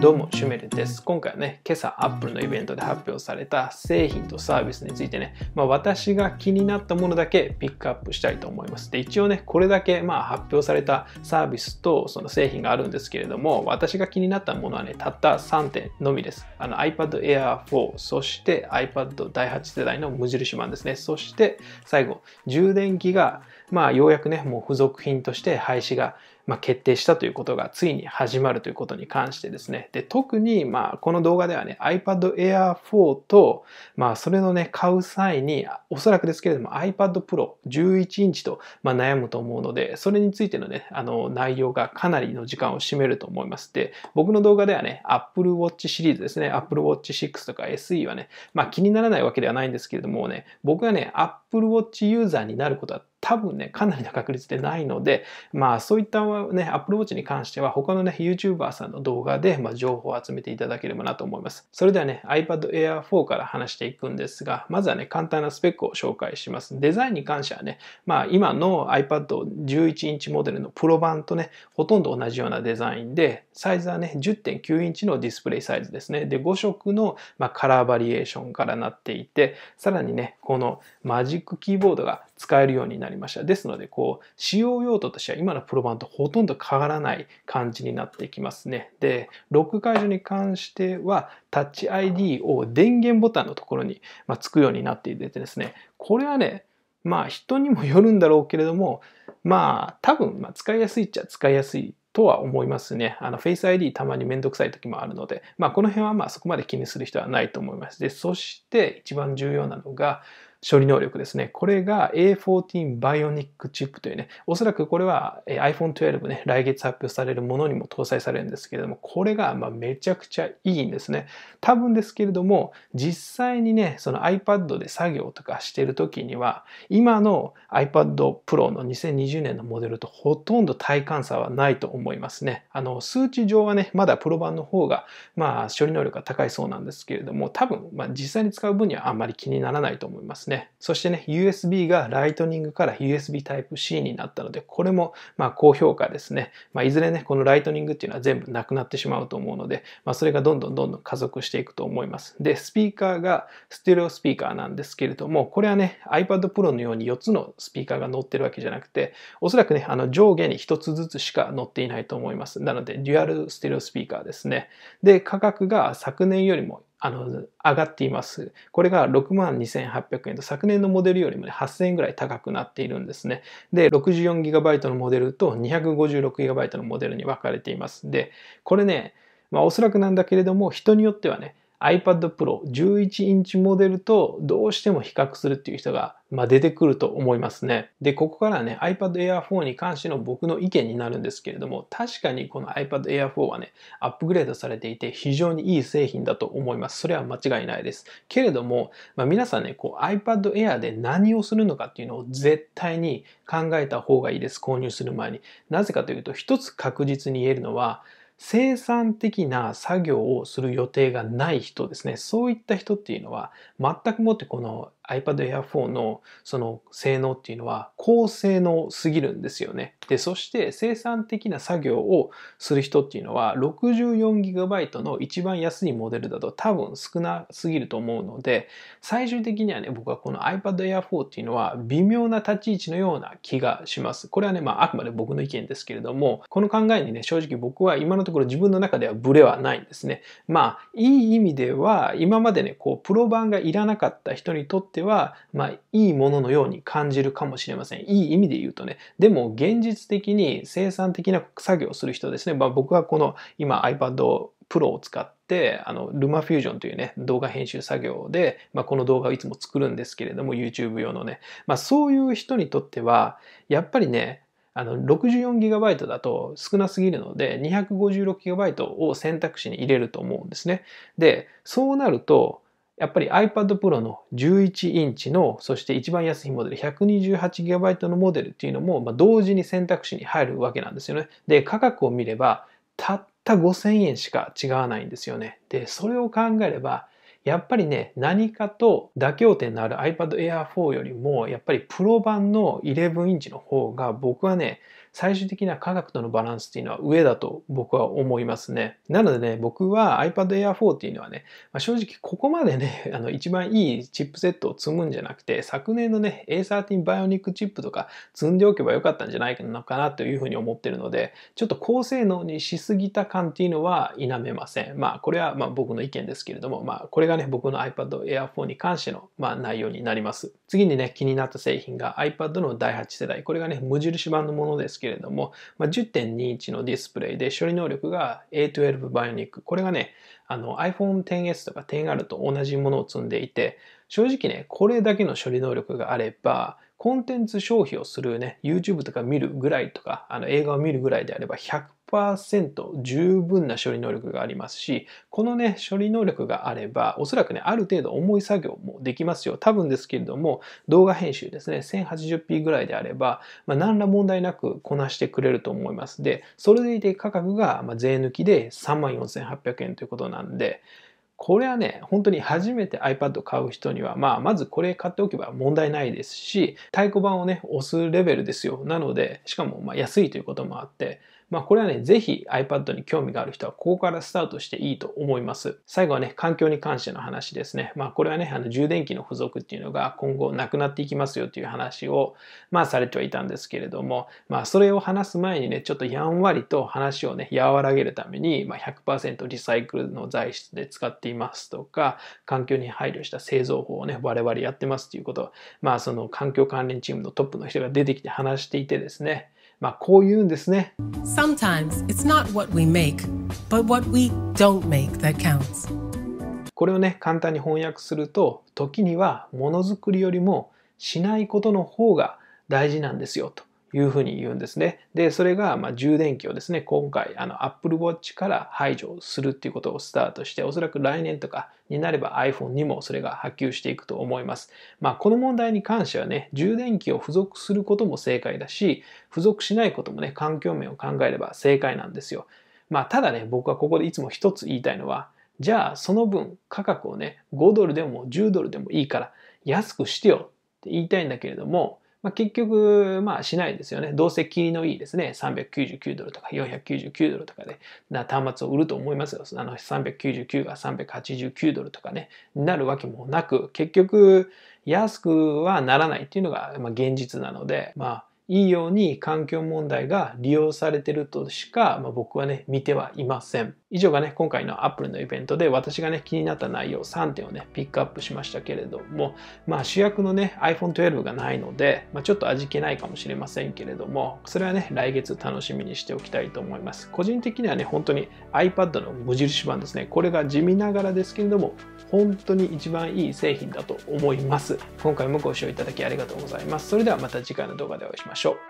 どうも、シュメルです。今回はね、今朝アップルのイベントで発表された製品とサービスについてね、まあ、私が気になったものだけピックアップしたいと思います。で、一応ね、これだけまあ発表されたサービスとその製品があるんですけれども、私が気になったものはね、たった3点のみです。あの iPad Air 4、そして iPad 第8世代の無印版ですね。そして最後、充電器がまあようやくね、もう付属品として廃止がまあ、決定したということがついに始まるということに関してですね。で、特に、まあ、この動画ではね、iPad Air 4と、まあ、それのね、買う際に、おそらくですけれども iPad Pro 11インチと、まあ、悩むと思うので、それについてのね、あの、内容がかなりの時間を占めると思います。で、僕の動画ではね、Apple Watch シリーズですね、Apple Watch 6とか SE はね、まあ、気にならないわけではないんですけれどもね、僕がね、Apple Apple Watch ユーザーになることは多分ね、かなりの確率でないので、まあそういったね、Apple Watch に関しては他のね、YouTuber さんの動画で、まあ、情報を集めていただければなと思います。それではね、iPad Air 4から話していくんですが、まずはね、簡単なスペックを紹介します。デザインに関してはね、まあ今の iPad 11インチモデルのプロ版とね、ほとんど同じようなデザインで、サイズはね、10.9インチのディスプレイサイズですね。で、5色の、まあ、カラーバリエーションからなっていて、さらにね、このマジッックキーボードが使えるようになりました。ですので、こう、使用用途としては今のプロ版とほとんど変わらない感じになっていきますね。で、ロック解除に関しては、タッチ ID を電源ボタンのところに、まつくようになっていてですね、これはね、まあ人にもよるんだろうけれども、まあ多分、ま使いやすいっちゃ使いやすいとは思いますね。あの、Face ID たまにめんどくさい時もあるので、まあこの辺はまあそこまで気にする人はないと思います。で、そして一番重要なのが、処理能力ですね。これが A14 Bionic チッ p というね、おそらくこれは iPhone 12ね、来月発表されるものにも搭載されるんですけれども、これがまめちゃくちゃいいんですね。多分ですけれども、実際にね、その iPad で作業とかしてる時には、今の iPad Pro の2020年のモデルとほとんど体感差はないと思いますね。あの、数値上はね、まだプロ版の方が、まあ、処理能力が高いそうなんですけれども、多分、まあ、実際に使う分にはあんまり気にならないと思いますね。ね。そしてね、USB がライトニングから USB Type-C になったので、これもま高評価ですね。まあ、いずれね、このライトニングっていうのは全部なくなってしまうと思うので、まあ、それがどんどんどんどん加速していくと思います。で、スピーカーがステレオスピーカーなんですけれども、これはね、iPad Pro のように4つのスピーカーが載ってるわけじゃなくて、おそらくね、あの上下に1つずつしか載っていないと思います。なので、デュアルステレオスピーカーですね。で、価格が昨年よりもあの、上がっています。これが62,800円と昨年のモデルよりも、ね、8,000円ぐらい高くなっているんですね。で、64GB のモデルと 256GB のモデルに分かれています。で、これね、まあおそらくなんだけれども、人によってはね、iPad Pro 11インチモデルとどうしても比較するっていう人が、まあ、出てくると思いますね。で、ここからね、iPad Air 4に関しての僕の意見になるんですけれども、確かにこの iPad Air 4はね、アップグレードされていて非常にいい製品だと思います。それは間違いないです。けれども、まあ、皆さんね、こう iPad Air で何をするのかっていうのを絶対に考えた方がいいです。購入する前に。なぜかというと、一つ確実に言えるのは、生産的な作業をする予定がない人ですねそういった人っていうのは全くもってこの iPad Air 4のその性能っていうのは高性能すぎるんですよね。で、そして生産的な作業をする人っていうのは 64GB の一番安いモデルだと多分少なすぎると思うので、最終的にはね、僕はこの iPad Air 4っていうのは微妙な立ち位置のような気がします。これはね、まああくまで僕の意見ですけれども、この考えにね、正直僕は今のところ自分の中ではブレはないんですね。まあいい意味では今までね、こうプロ版がいらなかった人にとってては、まあ、いいもののように感じるかもしれません。いい意味で言うとね。でも、現実的に生産的な作業をする人ですね。まあ、僕はこの今 iPad Pro を使って、あの、ルマフュージョンというね、動画編集作業で、まあ、この動画をいつも作るんですけれども、YouTube 用のね。まあ、そういう人にとっては、やっぱりね、あの 64GB だと少なすぎるので 256GB を選択肢に入れると思うんですね。で、そうなるとやっぱり iPad Pro の11インチの、そして一番安いモデル 128GB のモデルっていうのも、ま同時に選択肢に入るわけなんですよね。で、価格を見れば、たった5000円しか違わないんですよね。で、それを考えれば、やっぱりね、何かと妥協点のある iPad Air 4よりも、やっぱりプロ版の11インチの方が僕はね、最終的な価格とのバランスっていうのは上だと僕は思いますね。なのでね、僕は iPad Air 4っていうのはね、まあ、正直ここまでね、あの一番いいチップセットを積むんじゃなくて、昨年のね、A13 バイオニックチップとか積んでおけばよかったんじゃないかなというふうに思ってるので、ちょっと高性能にしすぎた感っていうのは否めません。まあこれはまあ僕の意見ですけれども、まあこれがね、ね、僕の iPad Air 4に関しての、まあ、内容になります。次にね、気になった製品が iPad の第8世代。これがね、無印版のものですけれども、まあ、10.2インチのディスプレイで処理能力が A12 Bionic。これがね、あの iPhone XS とか 10R と同じものを積んでいて、正直ね、これだけの処理能力があれば、コンテンツ消費をするね、YouTube とか見るぐらいとか、あの映画を見るぐらいであれば100 100%十分な処理能力がありますし、このね、処理能力があれば、おそらくね、ある程度重い作業もできますよ。多分ですけれども、動画編集ですね、1080p ぐらいであれば、まあ、何ら問題なくこなしてくれると思います。で、それでいて価格が税抜きで34,800円ということなんで、これはね、本当に初めて iPad 買う人には、まあ、まずこれ買っておけば問題ないですし、太鼓判をね、押すレベルですよ。なので、しかも、ま安いということもあって、まあ、これはね、ぜひ iPad に興味がある人は、ここからスタートしていいと思います。最後はね、環境に関しての話ですね。まあ、これはね、あの充電器の付属っていうのが今後なくなっていきますよっていう話を、まあ、されてはいたんですけれども、まあ、それを話す前にね、ちょっとやんわりと話をね、和らげるために、まあ100、100%リサイクルの材質で使っていますとか、環境に配慮した製造法をね、我々やってますということを、まあその環境関連チームのトップの人が出てきて話していてですね、まあこう言うんですね。Sometimes it's not what we make, but what we don't make that counts. これをね、簡単に翻訳すると、時にはものづくりよりもしないことの方が大事なんですよと。いうふうに言うんですね。で、それが、まあ充電器をですね、今回、あの、Apple Watch から排除するっていうことをスタートして、おそらく来年とかになれば iPhone にもそれが波及していくと思います。まあ、この問題に関してはね、充電器を付属することも正解だし、付属しないこともね、環境面を考えれば正解なんですよ。まあ、ただね、僕はここでいつも一つ言いたいのは、じゃあ、その分価格をね、5ドルでも10ドルでもいいから安くしてよって言いたいんだけれども、まあ、結局、まあしないですよね。どうせ切りのいいですね、399ドルとか499ドルとかで、な端末を売ると思いますよ。あの399が389ドルとかね、なるわけもなく、結局、安くはならないっていうのが、まあ、現実なので、まあ、いいように環境問題が利用されてるとしか、まあ、僕はね、見てはいません。以上がね、今回の Apple のイベントで私がね、気になった内容3点をね、ピックアップしましたけれども、まあ主役のね、iPhone 12がないので、まあ、ちょっと味気ないかもしれませんけれども、それはね、来月楽しみにしておきたいと思います。個人的にはね、本当に iPad の無印版ですね、これが地味ながらですけれども、本当に一番いい製品だと思います。今回もご視聴いただきありがとうございます。それではまた次回の動画でお会いしましょう。しょう。